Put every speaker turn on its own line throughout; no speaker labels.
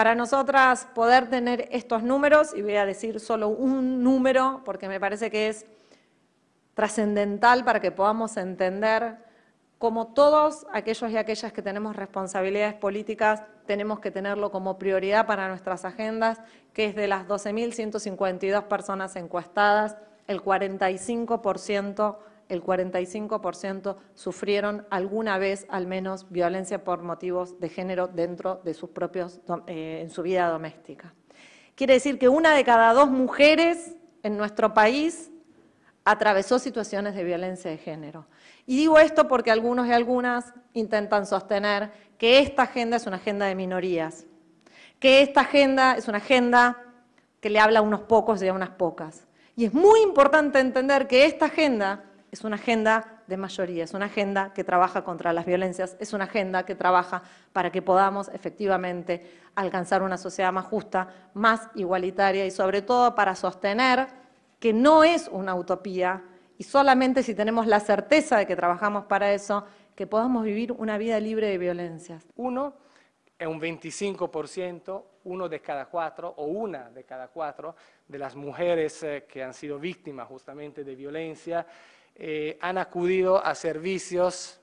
Para nosotras poder tener estos números, y voy a decir solo un número porque me parece que es trascendental para que podamos entender cómo todos aquellos y aquellas que tenemos responsabilidades políticas tenemos que tenerlo como prioridad para nuestras agendas, que es de las 12.152 personas encuestadas, el 45% el 45% sufrieron alguna vez al menos violencia por motivos de género dentro de sus propios, eh, en su vida doméstica. Quiere decir que una de cada dos mujeres en nuestro país atravesó situaciones de violencia de género. Y digo esto porque algunos y algunas intentan sostener que esta agenda es una agenda de minorías, que esta agenda es una agenda que le habla a unos pocos y a unas pocas. Y es muy importante entender que esta agenda es una agenda de mayoría, es una agenda que trabaja contra las violencias, es una agenda que trabaja para que podamos efectivamente alcanzar una sociedad más justa, más igualitaria y sobre todo para sostener que no es una utopía y solamente si tenemos la certeza de que trabajamos para eso, que podamos vivir una vida libre de violencias. Uno
es un 25%, uno de cada cuatro o una de cada cuatro de las mujeres eh, que han sido víctimas justamente de violencia eh, han acudido a servicios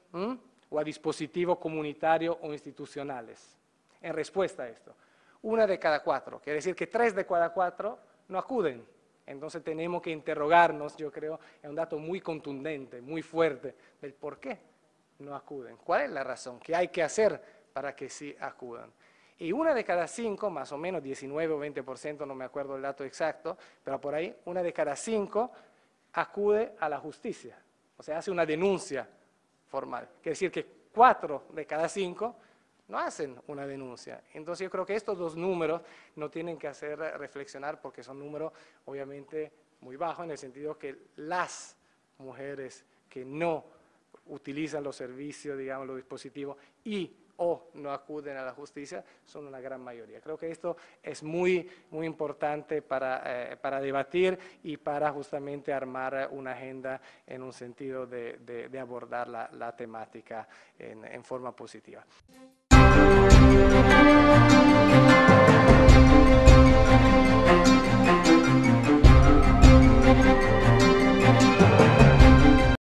o a dispositivos comunitarios o institucionales en respuesta a esto. Una de cada cuatro, quiere decir que tres de cada cuatro no acuden. Entonces tenemos que interrogarnos, yo creo, es un dato muy contundente, muy fuerte, del por qué no acuden. ¿Cuál es la razón? ¿Qué hay que hacer para que sí acudan? Y una de cada cinco, más o menos 19 o 20%, no me acuerdo el dato exacto, pero por ahí, una de cada cinco acude a la justicia, o sea, hace una denuncia formal. Quiere decir que cuatro de cada cinco no hacen una denuncia. Entonces yo creo que estos dos números no tienen que hacer reflexionar porque son números obviamente muy bajos en el sentido que las mujeres que no utilizan los servicios, digamos, los dispositivos y o no acuden a la justicia son una gran mayoría. Creo que esto es muy, muy importante para, eh, debatir y para justamente armar una agenda en un sentido de, abordar la, temática en forma positiva.